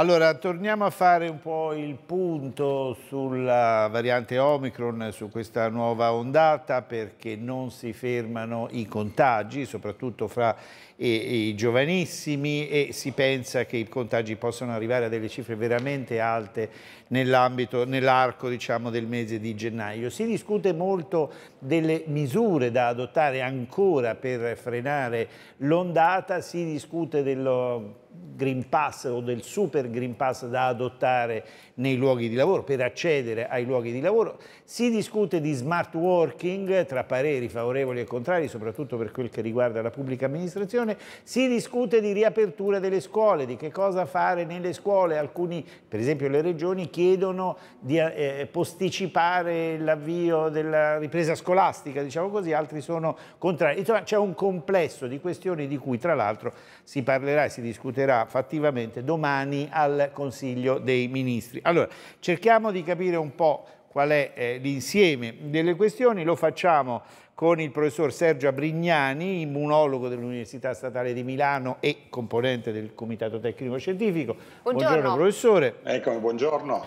Allora, torniamo a fare un po' il punto sulla variante Omicron, su questa nuova ondata, perché non si fermano i contagi, soprattutto fra e, e i giovanissimi e si pensa che i contagi possano arrivare a delle cifre veramente alte nell'ambito, nell'arco diciamo, del mese di gennaio. Si discute molto delle misure da adottare ancora per frenare l'ondata, si discute dello Green Pass o del Super Green Pass da adottare nei luoghi di lavoro, per accedere ai luoghi di lavoro. Si discute di smart working tra pareri favorevoli e contrari, soprattutto per quel che riguarda la pubblica amministrazione Commissione, si discute di riapertura delle scuole, di che cosa fare nelle scuole. Alcuni, per esempio le regioni, chiedono di eh, posticipare l'avvio della ripresa scolastica, diciamo così, altri sono contrari. Insomma, c'è un complesso di questioni di cui tra l'altro si parlerà e si discuterà fattivamente domani al Consiglio dei Ministri. Allora, cerchiamo di capire un po' qual è eh, l'insieme delle questioni, lo facciamo con il professor Sergio Abrignani, immunologo dell'Università Statale di Milano e componente del Comitato Tecnico Scientifico. Buongiorno, buongiorno professore. Ecco, buongiorno.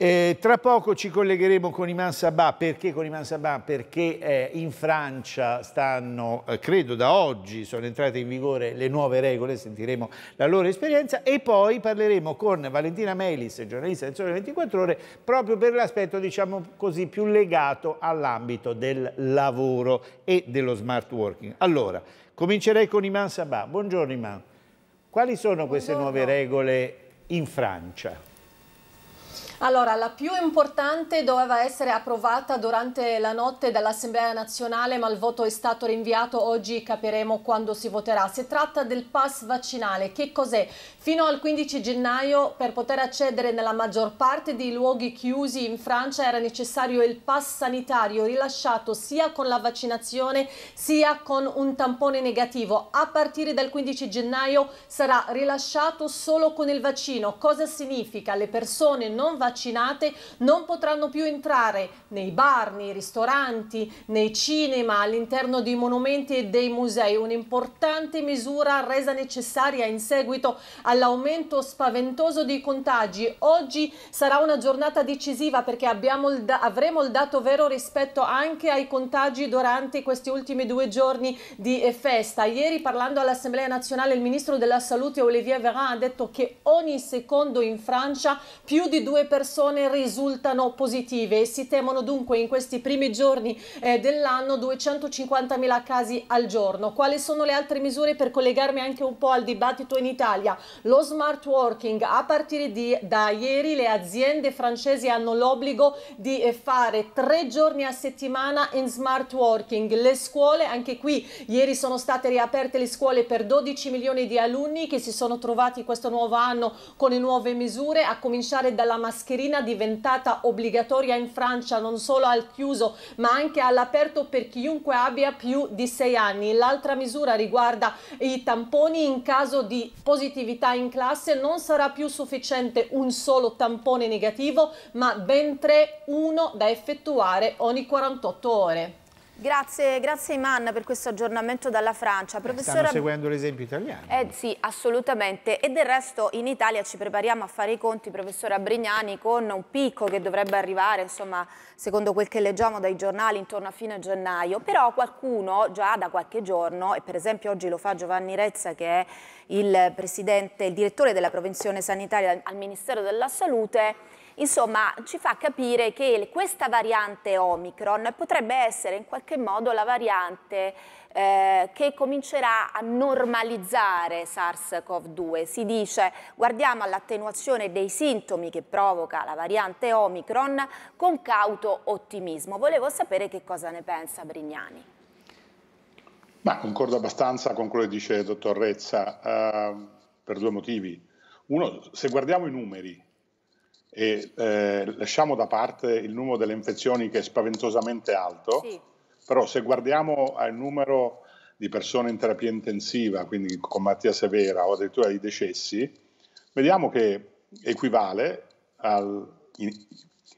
Eh, tra poco ci collegheremo con Iman Sabah, perché con Iman Sabah? Perché eh, in Francia stanno, eh, credo da oggi, sono entrate in vigore le nuove regole, sentiremo la loro esperienza e poi parleremo con Valentina Melis, giornalista del Sole 24 Ore, proprio per l'aspetto, diciamo così, più legato all'ambito del lavoro e dello smart working. Allora, comincerei con Iman Sabah. Buongiorno Iman. Quali sono queste Buongiorno. nuove regole in Francia? Allora, la più importante doveva essere approvata durante la notte dall'Assemblea nazionale, ma il voto è stato rinviato. Oggi capiremo quando si voterà. Si tratta del pass vaccinale. Che cos'è? Fino al 15 gennaio, per poter accedere nella maggior parte dei luoghi chiusi in Francia, era necessario il pass sanitario rilasciato sia con la vaccinazione sia con un tampone negativo. A partire dal 15 gennaio sarà rilasciato solo con il vaccino. Cosa significa? Le persone non vaccinate vaccinate non potranno più entrare nei bar, nei ristoranti, nei cinema, all'interno dei monumenti e dei musei. Un'importante misura resa necessaria in seguito all'aumento spaventoso dei contagi. Oggi sarà una giornata decisiva perché il avremo il dato vero rispetto anche ai contagi durante questi ultimi due giorni di festa. Ieri parlando all'Assemblea nazionale il ministro della Salute Olivier Véran ha detto che ogni secondo in Francia più di due persone persone risultano positive e si temono dunque in questi primi giorni eh, dell'anno 250.000 casi al giorno. Quali sono le altre misure per collegarmi anche un po' al dibattito in Italia? Lo smart working, a partire di, da ieri le aziende francesi hanno l'obbligo di eh, fare tre giorni a settimana in smart working. Le scuole, anche qui ieri sono state riaperte le scuole per 12 milioni di alunni che si sono trovati questo nuovo anno con le nuove misure, a cominciare dalla mascherina mascherina diventata obbligatoria in Francia non solo al chiuso ma anche all'aperto per chiunque abbia più di 6 anni. L'altra misura riguarda i tamponi in caso di positività in classe non sarà più sufficiente un solo tampone negativo ma ben tre uno da effettuare ogni 48 ore. Grazie, grazie Iman per questo aggiornamento dalla Francia. Eh, professora... Stanno seguendo l'esempio italiano. Eh sì, assolutamente. E del resto in Italia ci prepariamo a fare i conti, professora Brignani, con un picco che dovrebbe arrivare, insomma, secondo quel che leggiamo dai giornali, intorno a fine gennaio. Però qualcuno già da qualche giorno, e per esempio oggi lo fa Giovanni Rezza, che è il, il direttore della prevenzione sanitaria al Ministero della Salute, insomma ci fa capire che questa variante Omicron potrebbe essere in qualche modo la variante eh, che comincerà a normalizzare SARS-CoV-2. Si dice guardiamo all'attenuazione dei sintomi che provoca la variante Omicron con cauto ottimismo. Volevo sapere che cosa ne pensa Brignani. Ma concordo abbastanza con quello che dice il dottor Rezza eh, per due motivi. Uno, se guardiamo i numeri, e eh, lasciamo da parte il numero delle infezioni che è spaventosamente alto, sì. però se guardiamo al numero di persone in terapia intensiva, quindi con malattia severa o addirittura di decessi, vediamo che equivale al,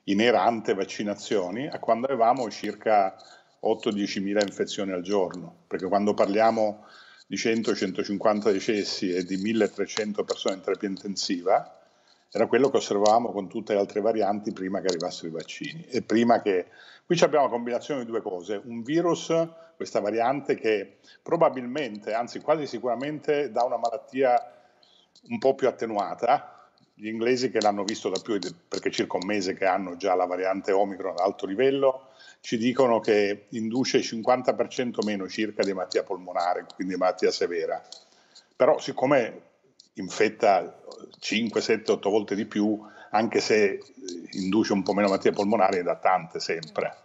inerante vaccinazioni a quando avevamo circa 8-10 mila infezioni al giorno, perché quando parliamo di 100-150 decessi e di 1300 persone in terapia intensiva, era quello che osservavamo con tutte le altre varianti prima che arrivassero i vaccini e prima che... Qui abbiamo la combinazione di due cose, un virus, questa variante che probabilmente, anzi quasi sicuramente, dà una malattia un po' più attenuata, gli inglesi che l'hanno visto da più, perché circa un mese che hanno già la variante Omicron ad alto livello, ci dicono che induce il 50% meno circa di malattia polmonare, quindi malattia severa. Però siccome infetta 5, 7, 8 volte di più, anche se induce un po' meno malattie polmonari ed da tante sempre.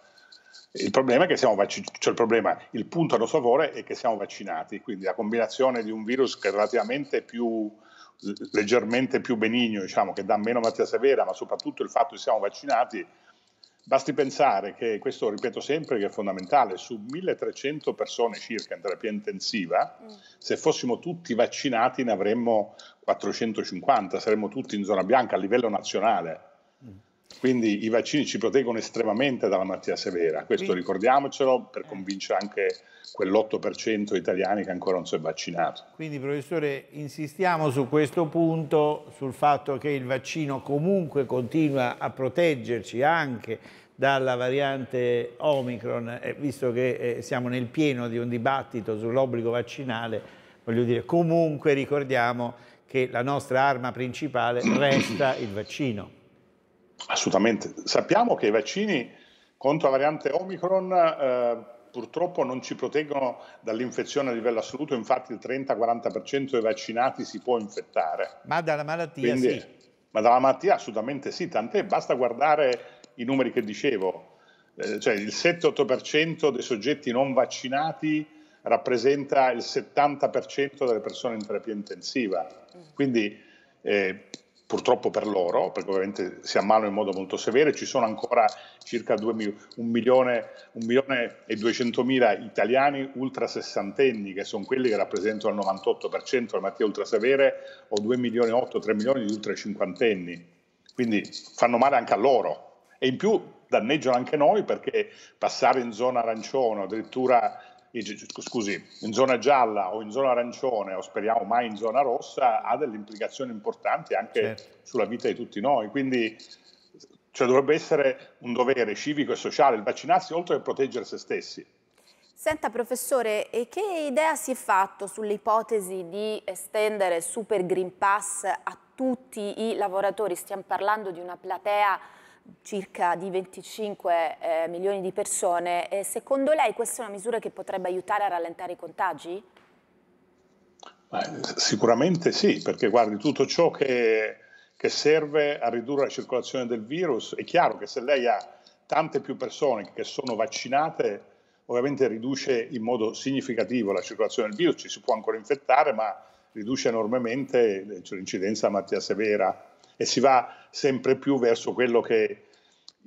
Il problema è che siamo vaccinati, cioè il problema, il punto a nostro favore è che siamo vaccinati, quindi la combinazione di un virus che è relativamente più leggermente più benigno, diciamo, che dà meno malattia severa, ma soprattutto il fatto che siamo vaccinati Basti pensare che, questo ripeto sempre che è fondamentale, su 1300 persone circa in terapia intensiva, mm. se fossimo tutti vaccinati ne avremmo 450, saremmo tutti in zona bianca a livello nazionale. Mm. Quindi i vaccini ci proteggono estremamente dalla malattia severa, questo Quindi. ricordiamocelo per eh. convincere anche quell'8% italiani che ancora non si è vaccinato. Quindi professore insistiamo su questo punto, sul fatto che il vaccino comunque continua a proteggerci anche dalla variante Omicron, visto che eh, siamo nel pieno di un dibattito sull'obbligo vaccinale, voglio dire comunque ricordiamo che la nostra arma principale resta il vaccino. Assolutamente. Sappiamo che i vaccini contro la variante Omicron eh, purtroppo non ci proteggono dall'infezione a livello assoluto, infatti il 30-40% dei vaccinati si può infettare. Ma dalla malattia Quindi, sì. Ma dalla malattia assolutamente sì, tant'è basta guardare i numeri che dicevo. Eh, cioè il 7-8% dei soggetti non vaccinati rappresenta il 70% delle persone in terapia intensiva. Quindi eh, purtroppo per loro, perché ovviamente si ammalano in modo molto severo, ci sono ancora circa 2, 1 milione, 1 milione e 200 mila italiani ultra sessantenni, che sono quelli che rappresentano il 98% delle malattie ultra severe, o 2 milioni e 8, 3 milioni di ultra cinquantenni. Quindi fanno male anche a loro. E in più danneggiano anche noi perché passare in zona arancione, addirittura scusi, in zona gialla o in zona arancione o speriamo mai in zona rossa ha delle implicazioni importanti anche certo. sulla vita di tutti noi. Quindi cioè, dovrebbe essere un dovere civico e sociale il vaccinarsi oltre che proteggere se stessi. Senta professore, e che idea si è fatto sull'ipotesi di estendere Super Green Pass a tutti i lavoratori? Stiamo parlando di una platea circa di 25 eh, milioni di persone. E secondo lei questa è una misura che potrebbe aiutare a rallentare i contagi? Beh, sicuramente sì, perché guardi, tutto ciò che, che, serve a ridurre la circolazione del virus, è chiaro che se lei ha tante più persone che sono vaccinate, ovviamente riduce in modo significativo la circolazione del virus, ci si può ancora infettare, ma riduce enormemente eh, cioè, l'incidenza malattia severa e si va sempre più verso quello che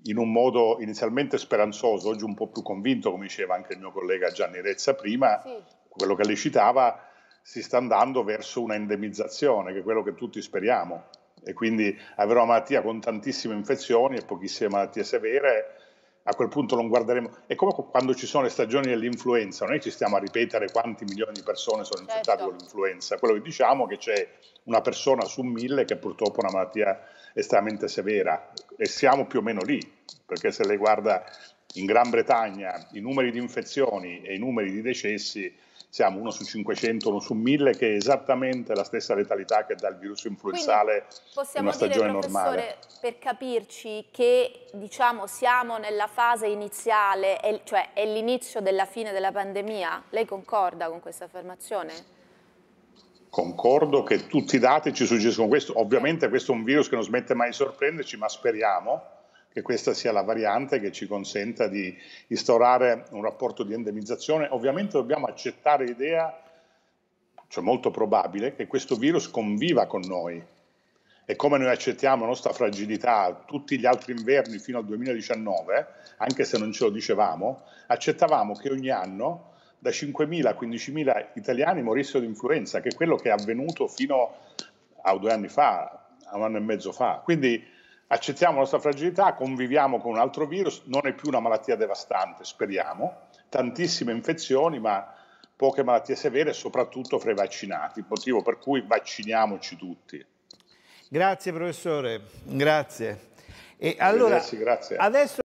in un modo inizialmente speranzoso, oggi un po' più convinto, come diceva anche il mio collega Gianni Rezza prima, sì. quello che lei citava, si sta andando verso una endemizzazione, che è quello che tutti speriamo. E quindi avere una malattia con tantissime infezioni e pochissime malattie severe a quel punto non guarderemo. È come quando ci sono le stagioni dell'influenza, noi ci stiamo a ripetere quanti milioni di persone sono infettate certo. con l'influenza. Quello che diciamo è che c'è una persona su mille che purtroppo è una malattia estremamente severa e siamo più o meno lì, perché se lei guarda in Gran Bretagna i numeri di infezioni e i numeri di decessi siamo uno su 500, uno su 1000, che è esattamente la stessa letalità che dà il virus influenzale Quindi in una stagione dire, normale. Per capirci che diciamo, siamo nella fase iniziale, cioè è l'inizio della fine della pandemia, lei concorda con questa affermazione? Concordo che tutti i dati ci suggeriscono questo, ovviamente questo è un virus che non smette mai di sorprenderci, ma speriamo che questa sia la variante che ci consenta di instaurare un rapporto di endemizzazione. Ovviamente dobbiamo accettare l'idea, cioè molto probabile, che questo virus conviva con noi. E come noi accettiamo la nostra fragilità tutti gli altri inverni fino al 2019, anche se non ce lo dicevamo, accettavamo che ogni anno da 5.000 a 15.000 italiani morissero di influenza, che è quello che è avvenuto fino a due anni fa, a un anno e mezzo fa. Quindi accettiamo la nostra fragilità, conviviamo con un altro virus, non è più una malattia devastante, speriamo, tantissime infezioni, ma poche malattie severe, soprattutto fra i vaccinati, motivo per cui vacciniamoci tutti. Grazie professore, grazie. E allora, grazie.